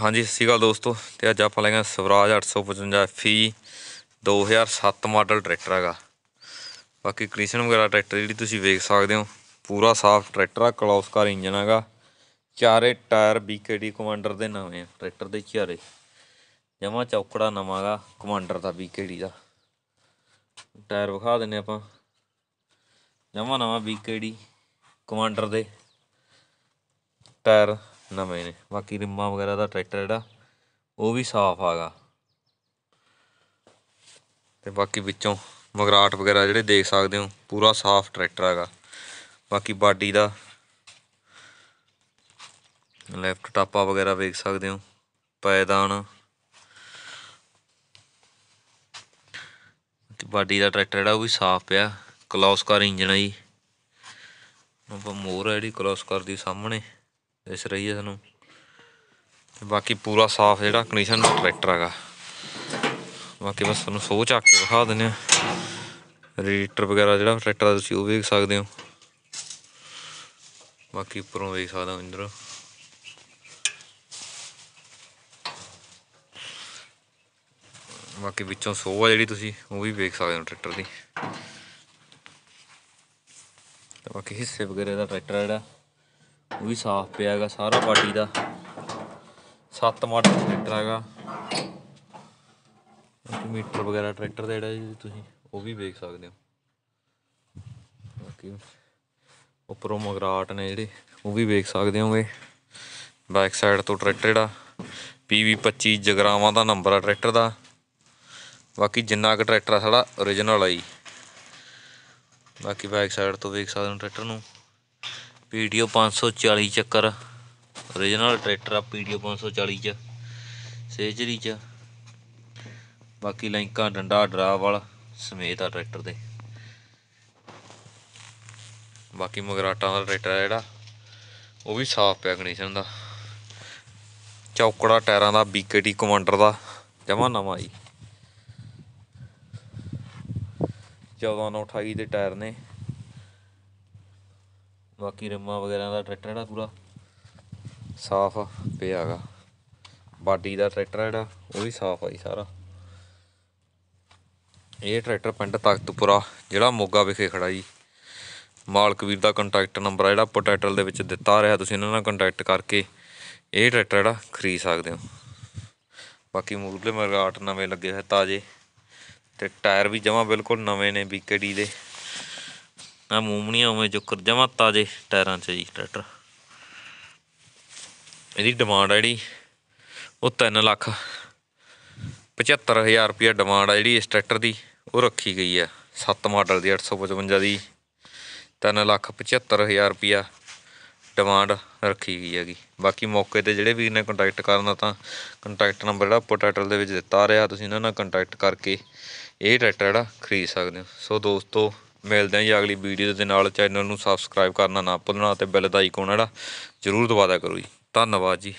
ਹਾਂਜੀ ਸਤਿ ਸ਼੍ਰੀ ਅਕਾਲ ਦੋਸਤੋ ਤੇ ਅੱਜ ਆਪਾਂ ਲੈਂਗੇ ਸਵਰਾਜ 855 ਫੀ 2007 ਮਾਡਲ ਟਰੈਕਟਰ ਹੈਗਾ ਬਾਕੀ ਕ੍ਰਿਸ਼ਨ ਵਗੈਰਾ ਟਰੈਕਟਰ ਜਿਹੜੀ ਤੁਸੀਂ ਵੇਖ ਸਕਦੇ ਹੋ ਪੂਰਾ ਸਾਫ ਟਰੈਕਟਰ ਆ ਕਰ ਇੰਜਨ ਹੈਗਾ ਚਾਰੇ ਟਾਇਰ BKD ਕਮਾਂਡਰ ਦੇ ਨਵੇਂ ਆ ਟਰੈਕਟਰ ਦੇ ਚਾਰੇ ਜਮਾ ਚੌਕੜਾ ਨਵਾਂਗਾ ਕਮਾਂਡਰ ਦਾ BKD ਦਾ ਟਾਇਰ ਵਿਖਾ ਦਿੰਨੇ ਆਪਾਂ ਜਮਾ ਨਵਾਂ BKD ਕਮਾਂਡਰ ਦੇ ਟਾਇਰ ਨਵੇਂ ਨੇ ਬਾਕੀ ਰਿੰਮਾ ਵਗੈਰਾ ਦਾ ਟਰੈਕਟਰ ਜਿਹੜਾ ਉਹ ਵੀ ਸਾਫ਼ ਆਗਾ ਤੇ ਬਾਕੀ ਵਿੱਚੋਂ ਮਗਰਾਟ ਵਗੈਰਾ ਜਿਹੜੇ ਦੇਖ ਸਕਦੇ ਹੋ ਪੂਰਾ ਸਾਫ਼ ਟਰੈਕਟਰ ਹੈਗਾ ਬਾਕੀ ਬਾਡੀ ਦਾ ਲੈਫਟ ਟਾਪਾ ਵਗੈਰਾ ਵੇਖ ਸਕਦੇ ਹੋ ਪੈਦਾਨ ਬਾਡੀ ਦਾ ਟਰੈਕਟਰ ਜਿਹੜਾ ਉਹ ਵੀ ਸਾਫ਼ ਪਿਆ ਕਲੌਸਕਰ ਇੰਜਣ ਆ ਜੀ ਆਪਾਂ ਮੋਰ ਹੈ ਜਿਹੜੀ ਕਲੌਸਕਰ ਦੀ ਸਾਹਮਣੇ ਇਸ ਰਹੀ ਹੈ ਸਾਨੂੰ ਤੇ ਬਾਕੀ ਪੂਰਾ ਸਾਫ਼ ਜਿਹੜਾ ਕੰਡੀਸ਼ਨ ਟਰੈਕਟਰ ਹੈਗਾ ਬਾਕੀ ਬਸ ਤੁਹਾਨੂੰ ਸੋਚ ਆ ਕੇ ਦਿਖਾ ਦਿੰਦੇ ਆ ਰੀਟਰ ਵਗੈਰਾ ਜਿਹੜਾ ਟਰੈਕਟਰ ਤੁਸੀਂ ਉਹ ਵੇਖ ਸਕਦੇ ਹੋ ਬਾਕੀ ਉੱਪਰੋਂ ਵੇਖ ਸਕਦੇ ਹੋ ਇੰਦਰ ਬਾਕੀ ਵਿੱਚੋਂ ਸੋਹਾ ਜਿਹੜੀ ਤੁਸੀਂ ਉਹ ਵੀ ਵੇਖ ਸਕਦੇ ਹੋ ਟਰੈਕਟਰ ਦੀ ਬਾਕੀ ਹਿੱਸੇ ਵਗੈਰਾ ਦਾ ਟਰੈਕਟਰ ਜਿਹੜਾ ਉਹ ਵੀ ਸਾਫ਼ ਪਿਆ ਹੈਗਾ ਸਾਰਾ ਬਾਡੀ ਦਾ ਸੱਤ ਮਾਡਲ ਟਰੈਕਟਰ ਹੈਗਾ ਮੀਟਰ ਵਗੈਰਾ ਟਰੈਕਟਰ ਦਾ ਜਿਹੜਾ ਤੁਸੀਂ ਉਹ ਵੀ ਵੇਖ ਸਕਦੇ ਹੋ ਬਾਕੀ ਉਹ ਮਗਰਾਟ ਨੇ ਜਿਹੜੇ ਉਹ ਵੀ ਵੇਖ ਸਕਦੇ ਹੋਗੇ ਬੈਕ ਸਾਈਡ ਤੋਂ ਟਰੈਕਟਰ ਜਿਹੜਾ 25 ਜਗਰਾਵਾਂ ਦਾ ਨੰਬਰ ਆ ਟਰੈਕਟਰ ਦਾ ਬਾਕੀ ਜਿੰਨਾ ਕੁ ਟਰੈਕਟਰ ਆ ਸਾਡਾ origignal ਆ ਜੀ ਬਾਕੀ ਬੈਕ ਸਾਈਡ ਤੋਂ ਵੇਖ ਸਕਦੇ ਹੋ ਟਰੈਕਟਰ ਨੂੰ ਪੀਡੀਓ 540 ਚੱਕਰ origignal ਟਰੈਕਟਰ ਆ ਪੀਡੀਓ 540 ਚ ਸੇਜਰੀ ਚ ਬਾਕੀ ਲੈਂਕਾਂ ਡੰਡਾ ਡਰਾਵ ਵਾਲ ਸਮੇਤ ਆ ਟਰੈਕਟਰ ਦੇ ਬਾਕੀ ਮਗਰਾਟਾਂ ਦਾ ਟਰੈਕਟਰ ਆ ਜਿਹੜਾ ਉਹ ਵੀ ਸਾਫ ਪਿਆ ਕੰਡੀਸ਼ਨ ਦਾ ਚੌਕੜਾ ਟਾਇਰਾਂ ਦਾ ਬੀਕੇਟੀ ਕਮਾਂਡਰ ਦਾ ਜਮਾ ਨਵਾਂ ਆਈ 14 28 ਦੇ ਟਾਇਰ ਨੇ ਬਾਕੀ ਰਿਮਾਂ ਵਗੈਰਾ ਦਾ ਟਰੈਕਟਰ ਜਿਹੜਾ ਪੂਰਾ ਸਾਫ਼ ਪਿਆ ਹੈਗਾ ਬਾਡੀ ਦਾ ਟਰੈਕਟਰ ਜਿਹੜਾ ਉਹ ਵੀ ਸਾਫ਼ ਆ ਸਾਰਾ ਇਹ ਟਰੈਕਟਰ ਪਿੰਡ ਤਖਤਪੁਰਾ ਜਿਹੜਾ ਮੋਗਾ ਵਿਖੇ ਖੜਾ ਜੀ ਮਾਲਕ ਵੀਰ ਦਾ ਕੰਟੈਕਟ ਨੰਬਰ ਆ ਜਿਹੜਾ ਪੋਟੈਟਲ ਦੇ ਵਿੱਚ ਦਿੱਤਾ ਰਿਹਾ ਤੁਸੀਂ ਇਹਨਾਂ ਨਾਲ ਕੰਟੈਕਟ ਕਰਕੇ ਇਹ ਟਰੈਕਟਰ ਜਿਹੜਾ ਖਰੀਦ ਸਕਦੇ ਹੋ ਬਾਕੀ ਮੂਰਲੇ ਮਰਗਾਟ ਨਵੇਂ ਲੱਗੇ ਹੋਏ ਤਾਜ਼ੇ ਤੇ ਟਾਇਰ ਵੀ ਜਮਾ ਬਿਲਕੁਲ ਨਵੇਂ ਨੇ ਬੀਕੇਡੀ ਦੇ ਆ ਮੂਮਣੀਆਂ ਉਵੇਂ ਜੁਕਰ ਜਮਾ ਤਾਜੇ ਟਾਇਰਾਂ 'ਚ ਜੀ ਟਰੈਕਟਰ ਇਹਦੀ ਡਿਮਾਂਡ ਆ ਜਿਹੜੀ ਉਹ 3 ਲੱਖ 75000 ਰੁਪਿਆ ਡਿਮਾਂਡ ਆ ਜਿਹੜੀ ਇਸ ਟਰੈਕਟਰ ਦੀ ਉਹ ਰੱਖੀ ਗਈ ਆ 7 ਮਾਡਲ ਦੀ 855 ਦੀ 3 ਲੱਖ 75000 ਰੁਪਿਆ ਡਿਮਾਂਡ ਰੱਖੀ ਗਈ ਹੈਗੀ ਬਾਕੀ ਮੌਕੇ ਤੇ ਜਿਹੜੇ ਵੀਰ ਨੇ ਕੰਟੈਕਟ ਕਰਨਾ ਤਾਂ ਕੰਟੈਕਟ ਨੰਬਰ ਜਿਹੜਾ ਉੱਪਰ ਟਾਈਟਲ ਦੇ ਵਿੱਚ ਦਿੱਤਾ ਰਿਹਾ ਤੁਸੀਂ ਇਹਨਾਂ ਨਾਲ ਕੰਟੈਕਟ ਕਰਕੇ ਇਹ ਟਰੈਕਟਰ ਜਿਹੜਾ ਖਰੀਦ ਸਕਦੇ ਹੋ ਸੋ ਦੋਸਤੋ ਮਿਲਦੇ ਹਾਂ ਜੀ ਅਗਲੀ ਵੀਡੀਓ ਦੇ ਨਾਲ ਚੈਨਲ ਨੂੰ ਸਬਸਕ੍ਰਾਈਬ ਕਰਨਾ ਨਾ ਭੁੱਲਣਾ ਤੇ ਬੈਲ ਦਾ ਆਈਕਨ ਜਿਹੜਾ ਜ਼ਰੂਰ ਦਬਾ ਦਿਆ ਕਰੋ ਜੀ ਧੰਨਵਾਦ ਜੀ